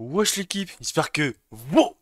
Wesh l'équipe, j'espère que vous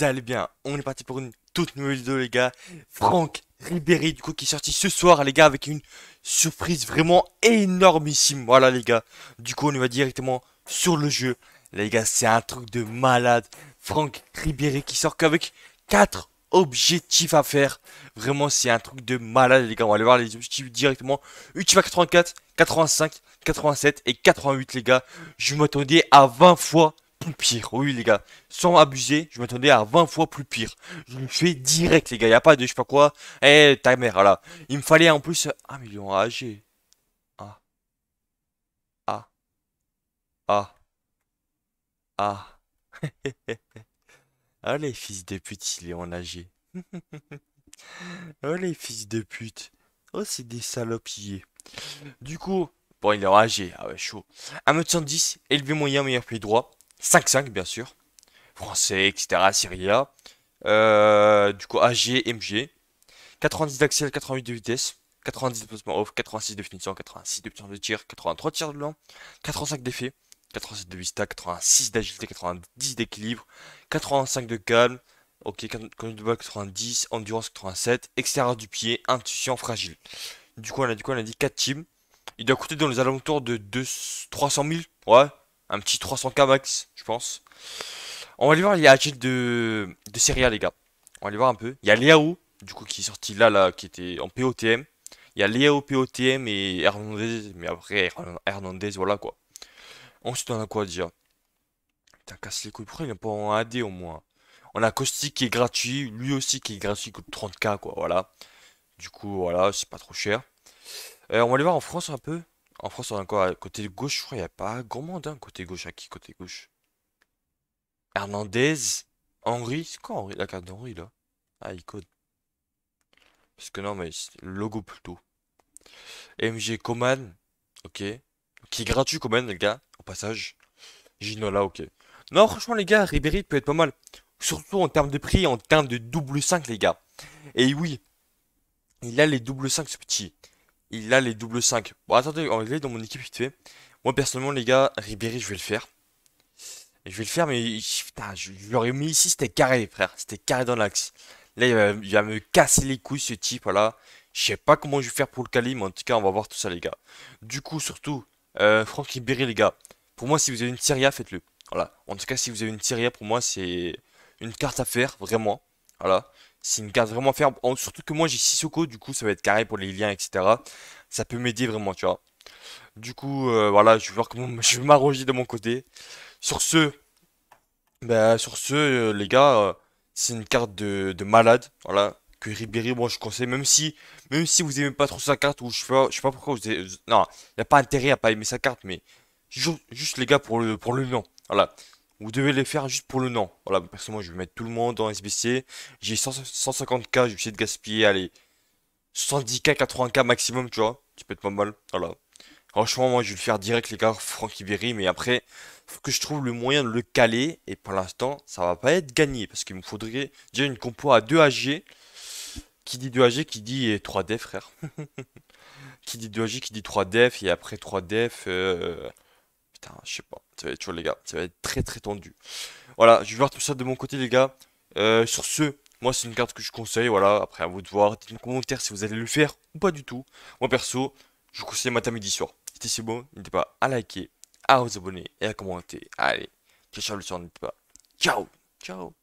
allez bien. On est parti pour une toute nouvelle vidéo les gars. Franck Ribéry du coup qui est sorti ce soir les gars avec une surprise vraiment énormissime. Voilà les gars, du coup on y va directement sur le jeu. Les gars c'est un truc de malade. Franck Ribéry qui sort qu'avec 4 objectifs à faire. Vraiment c'est un truc de malade les gars. On va aller voir les objectifs directement. Ultima 84, 85, 87 et 88 les gars. Je m'attendais à 20 fois pire. Oui, les gars. Sans abuser, je m'attendais à 20 fois plus pire. Je fais direct, les gars. Y a pas de je sais pas quoi. Eh, ta mère, là. Il me fallait en plus. Ah, mais ils ont âgé. Ah. Ah. Ah. Ah. Allez, fils de pute, il est en âgé. Allez, fils de pute. Oh, c'est des salopiers. Du coup, bon, il est en âgé. Ah ouais, chaud. 1 110 élevé moyen, meilleur pied droit. 5-5 bien sûr, français, etc., Syria, euh, du coup AG, MG, 90 d'accès, 88 de vitesse, 90 de placement off, 86 de finition, 86 de puissance de tir, 83 de tir de blanc, 85 d'effet, 87 de vista, 86 d'agilité, 90 d'équilibre, 85 de calme, ok, 90, endurance 87, extérieur du pied, intuition fragile. Du coup, on a, du coup, on a dit 4 teams. Il doit coûter dans les alentours de 300 000, ouais, un petit 300k max, je pense. On va aller voir les a de, de les gars. On va aller voir un peu. Il y a Léao, du coup, qui est sorti là, là, qui était en POTM. Il y a Léao, POTM et Hernandez. Mais après, Hernandez, voilà quoi. Ensuite, on a quoi dire Putain, casse les couilles. Pourquoi il n'est pas en AD au moins On a Caustic qui est gratuit. Lui aussi qui est gratuit, coûte 30k, quoi. Voilà. Du coup, voilà, c'est pas trop cher. Euh, on va aller voir en France un peu. En France, on a quoi? Côté gauche, je crois, il n'y a pas gourmandin hein. côté gauche. À qui, côté gauche? Hernandez? Henri, C'est quoi La carte d'Henri là? Ah, icône. Parce que non, mais logo plutôt. MG Coman, ok. Qui est gratuit, Coman, les gars, au passage. Ginola, ok. Non, franchement, les gars, Ribéry peut être pas mal. Surtout en termes de prix, en termes de double 5, les gars. Et oui, il a les double 5, ce petit il a les doubles 5. Bon, attendez, on dans mon équipe vite fait. Moi, personnellement, les gars, Ribéry, je vais le faire. Je vais le faire, mais je, l'aurais mis ici, c'était carré, frère. C'était carré dans l'axe. Là, il va, me casser les couilles, ce type, voilà. Je sais pas comment je vais faire pour le calim mais en tout cas, on va voir tout ça, les gars. Du coup, surtout, euh, Franck Ribéry, les gars. Pour moi, si vous avez une Syria, faites-le. Voilà. En tout cas, si vous avez une tyria pour moi, c'est une carte à faire, vraiment. Voilà. C'est une carte vraiment ferme. Surtout que moi j'ai Sissoko, du coup ça va être carré pour les liens, etc. Ça peut m'aider vraiment, tu vois. Du coup, euh, voilà, je vais voir comment je vais m'arranger de mon côté. Sur ce, bah, sur ce, euh, les gars, euh, c'est une carte de, malade. Voilà, que Ribéry, moi je conseille, même si, même si vous aimez pas trop sa carte, ou je sais pas, je sais pas pourquoi vous Non, il n'y a pas intérêt à pas aimer sa carte, mais juste, les gars pour le, pour le nom. Voilà, vous devez les faire juste pour le nom. Voilà, personnellement, je vais mettre tout le monde en SBC. J'ai 150k, je vais essayer de gaspiller, allez, 70k, 80k maximum, tu vois. Tu peux être pas mal, voilà. Franchement, moi je vais le faire direct, les gars, Franck Iberi. mais après, faut que je trouve le moyen de le caler. Et pour l'instant, ça va pas être gagné, parce qu'il me faudrait déjà une compo à 2 AG. Qui dit 2 AG, qui dit 3D, frère. qui dit 2 AG, qui dit 3 def, et après 3 def, euh je sais pas. Ça va être chaud, les gars. Ça va être très très tendu. Voilà, je vais voir tout ça de mon côté, les gars. Euh, sur ce, moi, c'est une carte que je conseille. Voilà, après, à vous de voir. Dites-moi en commentaire si vous allez le faire ou pas du tout. Moi, perso, je vous conseille matin, midi, soir. C'était si bon. N'hésitez pas à liker, à vous abonner et à commenter. Allez, ciao, ciao, le soir. N'hésitez pas. Ciao, ciao.